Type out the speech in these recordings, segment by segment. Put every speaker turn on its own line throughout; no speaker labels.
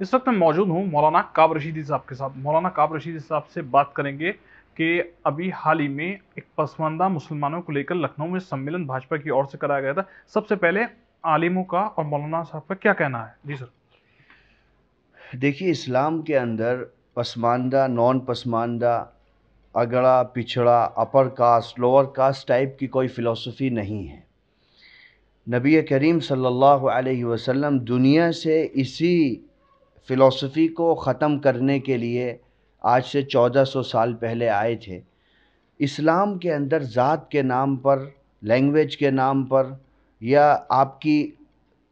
इस वक्त मैं मौजूद हूँ मौलाना काब रशीदी साहब के साथ मौलाना काब रशीदी साहब से बात करेंगे कि अभी हाल ही में एक पसमानदा मुसलमानों को लेकर लखनऊ में सम्मेलन भाजपा की ओर से कराया गया था सबसे पहले आलिमों का और मौलाना साहब का क्या कहना है जी सर
देखिए इस्लाम के अंदर पसमानदा नॉन पसमानदा अगड़ा पिछड़ा upper caste lower caste type की कोई फ़िलोसफी नहीं है नबी करीम सल्लल्लाहु अलैहि वसल्लम दुनिया से इसी फ़िलासफ़ी को ख़त्म करने के लिए आज से 1400 साल पहले आए थे इस्लाम के अंदर ज़ात के नाम पर लैंग्वेज के नाम पर या आपकी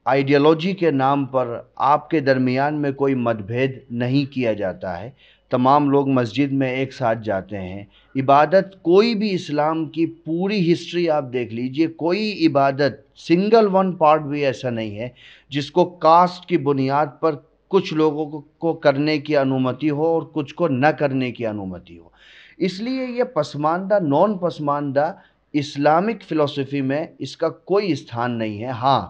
आइडियोलॉजी के नाम पर आपके दरमियान में कोई मतभेद नहीं किया जाता है तमाम लोग मस्जिद में एक साथ जाते हैं इबादत कोई भी इस्लाम की पूरी हिस्ट्री आप देख लीजिए कोई इबादत सिंगल वन पार्ट भी ऐसा नहीं है जिसको कास्ट की बुनियाद पर कुछ लोगों को करने की अनुमति हो और कुछ को न करने की अनुमति हो इसलिए यह Pasmanda non Pasmanda Islamic philosophy में इसका कोई स्थान नहीं है हाँ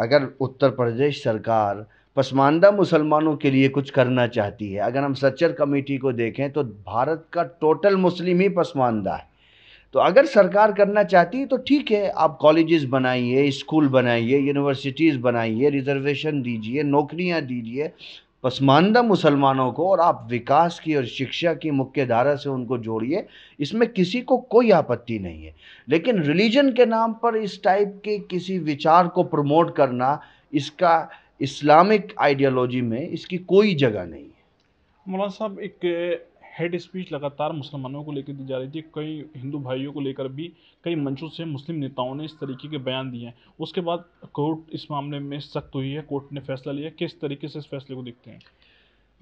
अगर उत्तर प्रदेश सरकार पसमानदा मुसलमानों के लिए कुछ करना चाहती है अगर हम सच्चर कमेटी को देखें तो भारत का टोटल मुस्लिम ही पसमानदा है तो अगर सरकार करना चाहती है तो ठीक है आप कॉलेजेस बनाइए स्कूल बनाइए यूनिवर्सिटीज़ बनाइए रिजर्वेशन दीजिए नौकरियां दीजिए पसमानदा मुसलमानों को और आप विकास की और शिक्षा की मुख्य धारा से उनको जोड़िए इसमें किसी को कोई आपत्ति नहीं है लेकिन रिलीजन के नाम पर इस टाइप के किसी विचार को प्रमोट करना इसका इस्लामिक आइडियोलॉजी में इसकी कोई जगह नहीं है
मौलाना साहब एक हेड स्पीच लगातार मुसलमानों को लेकर दी जा रही थी कई हिंदू भाइयों को लेकर भी कई मंचों से मुस्लिम नेताओं ने इस तरीके के बयान दिए हैं उसके बाद कोर्ट इस मामले में सख्त हुई है कोर्ट ने फैसला लिया किस तरीके से इस फैसले को देखते हैं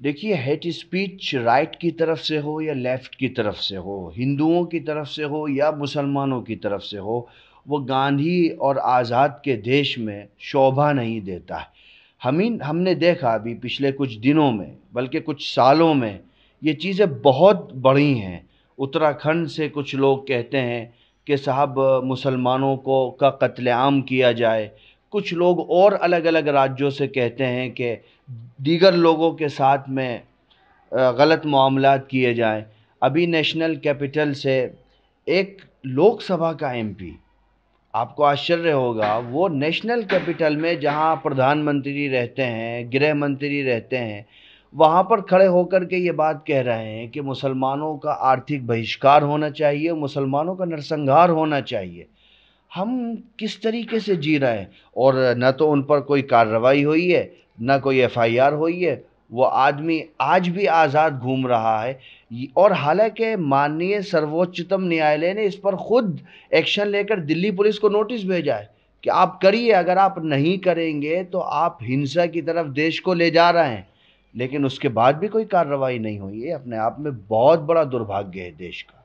देखिए हेट स्पीच राइट की तरफ से हो या लेफ़्ट की तरफ से हो हिंदुओं की तरफ से हो या मुसलमानों की तरफ से हो वो गांधी और आज़ाद के देश में शोभा नहीं देता है हम हमने देखा अभी पिछले कुछ दिनों में बल्कि कुछ सालों में ये चीज़ें बहुत बढ़ी हैं उत्तराखंड से कुछ लोग कहते हैं कि साहब मुसलमानों को का कत्लेआम किया जाए कुछ लोग और अलग अलग राज्यों से कहते हैं कि दीगर लोगों के साथ में गलत मामला किए जाएं अभी नेशनल कैपिटल से एक लोकसभा का एमपी आपको आश्चर्य होगा वो नेशनल कैपिटल में जहाँ प्रधानमंत्री रहते हैं गृह मंत्री रहते हैं वहाँ पर खड़े होकर के ये बात कह रहे हैं कि मुसलमानों का आर्थिक बहिष्कार होना चाहिए मुसलमानों का नरसंहार होना चाहिए हम किस तरीके से जी रहे हैं और न तो उन पर कोई कार्रवाई हुई है न कोई एफ़ आर हुई है वो आदमी आज भी आज़ाद घूम रहा है और हालांकि माननीय सर्वोच्चतम न्यायालय ने इस पर खुद एक्शन लेकर दिल्ली पुलिस को नोटिस भेजा है कि आप करिए अगर आप नहीं करेंगे तो आप हिंसा की तरफ देश को ले जा रहे हैं लेकिन उसके बाद भी कोई कार्रवाई नहीं हुई है अपने आप में बहुत बड़ा दुर्भाग्य है देश का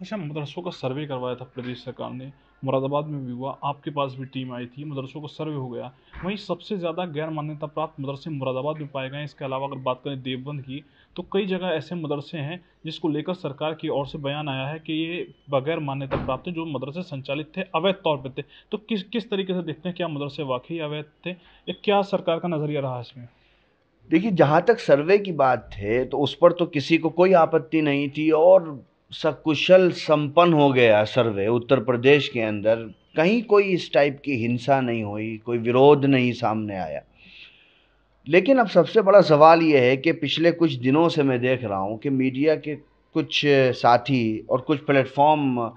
अच्छा मदरसों का सर्वे करवाया था प्रदेश सरकार ने मुरादाबाद में भी हुआ आपके पास भी टीम आई थी मदरसों का सर्वे हो गया वहीं सबसे ज़्यादा गैर मान्यता प्राप्त मदरसे मुरादाबाद में पाए गए इसके अलावा अगर बात करें देवबंद की तो कई जगह ऐसे मदरसे हैं जिसको लेकर सरकार की ओर से बयान आया है कि ये बगैर मान्यता प्राप्त जो मदरसे संचालित थे अवैध तौर पर थे तो किस किस तरीके से देखते हैं क्या मदरसे वाकई अवैध थे या क्या सरकार का नज़रिया रहा
इसमें देखिए जहाँ तक सर्वे की बात है तो उस पर तो किसी को कोई आपत्ति नहीं थी और सकुशल संपन्न हो गया सर्वे उत्तर प्रदेश के अंदर कहीं कोई इस टाइप की हिंसा नहीं हुई कोई विरोध नहीं सामने आया लेकिन अब सबसे बड़ा सवाल ये है कि पिछले कुछ दिनों से मैं देख रहा हूँ कि मीडिया के कुछ साथी और कुछ प्लेटफॉर्म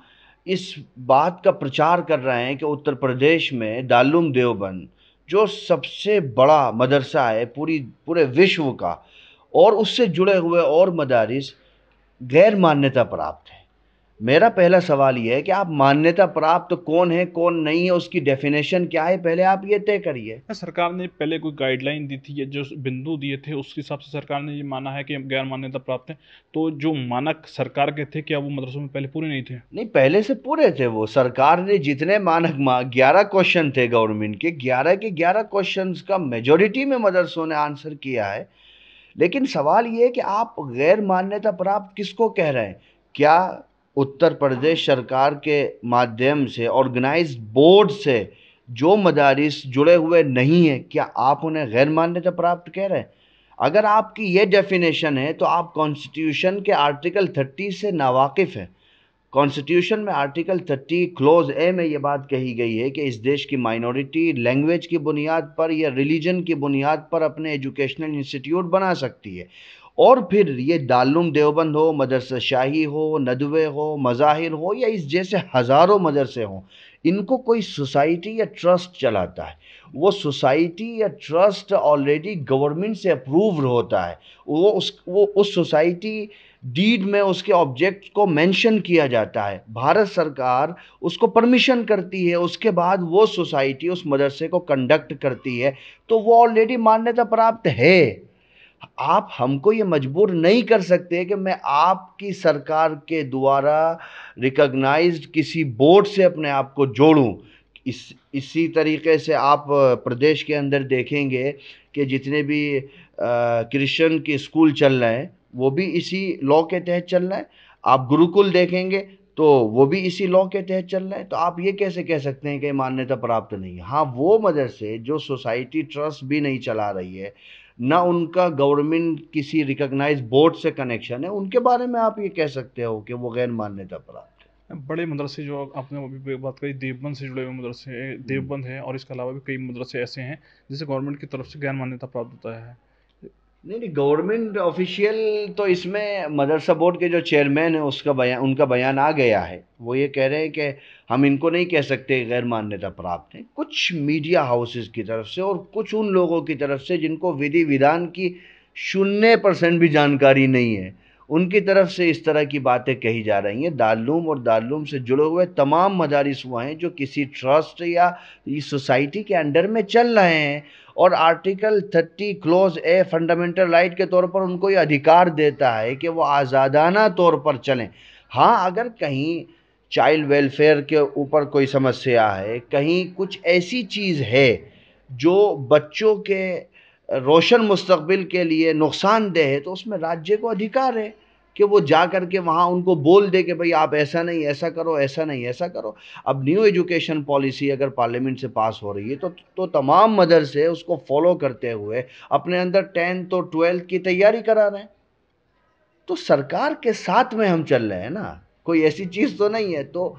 इस बात का प्रचार कर रहे हैं कि उत्तर प्रदेश में दारुम देवबंद जो सबसे बड़ा मदरसा है पूरी पूरे विश्व का और उससे जुड़े हुए और मदारिस गैर मान्यता प्राप्त है मेरा पहला सवाल ये है कि आप मान्यता प्राप्त कौन है कौन नहीं है उसकी डेफिनेशन क्या है पहले आप ये तय करिए हाँ,
सरकार ने पहले कोई गाइडलाइन दी थी या जो बिंदु दिए थे उसके हिसाब से सरकार ने ये माना है कि गैर मान्यता प्राप्त है तो जो मानक सरकार के थे क्या वो मदरसों में पहले पूरे नहीं थे
नहीं पहले से पूरे थे वो सरकार ने जितने मानक ग्यारह क्वेश्चन थे गवर्नमेंट के ग्यारह के ग्यारह क्वेश्चन का मेजोरिटी में मदरसों ने आंसर किया है लेकिन सवाल ये है कि आप गैर मान्यता प्राप्त किसको कह रहे हैं क्या उत्तर प्रदेश सरकार के माध्यम से ऑर्गेनाइज बोर्ड से जो मदारिस जुड़े हुए नहीं हैं क्या आप उन्हें गैर मान्यता प्राप्त कह रहे हैं अगर आपकी ये डेफिनेशन है तो आप कॉन्स्टिट्यूशन के आर्टिकल थर्टी से नावाकिफ़ हैं कॉन्स्टिट्यूशन में आर्टिकल थर्टी क्लोज ए में ये बात कही गई है कि इस देश की माइनॉरिटी लैंग्वेज की बुनियाद पर या रिलीजन की बुनियाद पर अपने एजुकेशनल इंस्टीट्यूट बना सकती है और फिर ये दालुम देवबंद हो मदरसा शाही हो नदवे हो मज़ाहिर हो या इस जैसे हज़ारों मदरसे हों इनको कोई सोसाइटी या ट्रस्ट चलाता है वो सोसाइटी या ट्रस्ट ऑलरेडी गवर्नमेंट से अप्रूव्ड होता है वो उस वो उस सोसाइटी डीड में उसके ऑब्जेक्ट को मेंशन किया जाता है भारत सरकार उसको परमिशन करती है उसके बाद वो सोसाइटी उस मदरसे को कंडक्ट करती है तो वो ऑलरेडी मान्यता प्राप्त है आप हमको ये मजबूर नहीं कर सकते कि मैं आपकी सरकार के द्वारा रिकग्नाइज किसी बोर्ड से अपने आप को जोड़ूँ इस इसी तरीके से आप प्रदेश के अंदर देखेंगे कि जितने भी क्रिश्चियन के स्कूल चल रहे हैं वो भी इसी लॉ के तहत चल रहे हैं आप गुरुकुल देखेंगे तो वो भी इसी लॉ के तहत चल रहे हैं तो आप ये कैसे कह सकते हैं कि मान्यता प्राप्त नहीं है हाँ वो मदरसे जो सोसाइटी ट्रस्ट भी नहीं चला रही है ना उनका गवर्नमेंट किसी रिकॉग्नाइज बोर्ड से कनेक्शन है उनके बारे में आप ये कह सकते हो कि वो गैर मान्यता प्राप्त
बड़े मदरसे जो आपने अभी बात करी देवबंद से जुड़े हुए मदरसे हम्म। देवबंद है और इसके अलावा भी कई मदरसे ऐसे हैं जिसे गवर्नमेंट की तरफ से गैर मान्यता प्राप्त होता है
नहीं नहीं गवर्नमेंट ऑफिशियल तो इसमें मदरसा बोर्ड के जो चेयरमैन है उसका बयान उनका बयान आ गया है वो ये कह रहे हैं कि हम इनको नहीं कह सकते गैर मान्यता प्राप्त हैं कुछ मीडिया हाउसेस की तरफ से और कुछ उन लोगों की तरफ से जिनको विधि विधान की शून्य परसेंट भी जानकारी नहीं है उनकी तरफ से इस तरह की बातें कही जा रही हैं दारूम और दारूम से जुड़े हुए तमाम मदारस हुआ हैं जो किसी ट्रस्ट या इस सोसाइटी के अंडर में चल रहे हैं और article thirty clause A fundamental right के तौर पर उनको ये अधिकार देता है कि वो आज़ादाना तौर पर चलें हाँ अगर कहीं चाइल्ड वेलफेयर के ऊपर कोई समस्या है कहीं कुछ ऐसी चीज़ है जो बच्चों के रोशन मुस्तबिल के लिए नुकसानदेह है तो उसमें राज्य को अधिकार है कि वो जा कर के वहाँ उनको बोल दे कि भाई आप ऐसा नहीं ऐसा करो ऐसा नहीं ऐसा करो अब न्यू एजुकेशन पॉलिसी अगर पार्लियामेंट से पास हो रही है तो तो तमाम मदरसे उसको फॉलो करते हुए अपने अंदर टेंथ और ट्वेल्थ की तैयारी करा रहे हैं तो सरकार के साथ में हम चल रहे हैं ना कोई ऐसी चीज़ तो नहीं है तो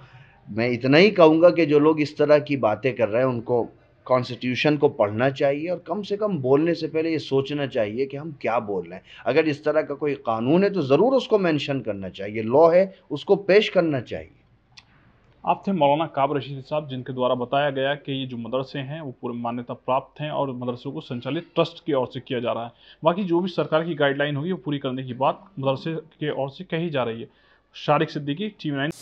मैं इतना ही कहूँगा कि जो लोग इस तरह की बातें कर रहे हैं उनको कॉन्स्टिट्यूशन को पढ़ना चाहिए और कम से कम बोलने से पहले ये सोचना चाहिए कि हम क्या बोल रहे हैं अगर इस तरह का कोई कानून है तो ज़रूर उसको मेंशन करना चाहिए लॉ है उसको पेश करना चाहिए
आप थे मौलाना काब रशीद साहब जिनके द्वारा बताया गया कि ये जो मदरसे हैं वो पूरे मान्यता प्राप्त हैं और मदरसों को संचालित ट्रस्ट की ओर से किया जा रहा है बाकी जो भी सरकार की गाइडलाइन होगी वो पूरी करने की बात मदरसे के ओर से कही जा रही है शारिक सिद्दीकी टीवी नाइन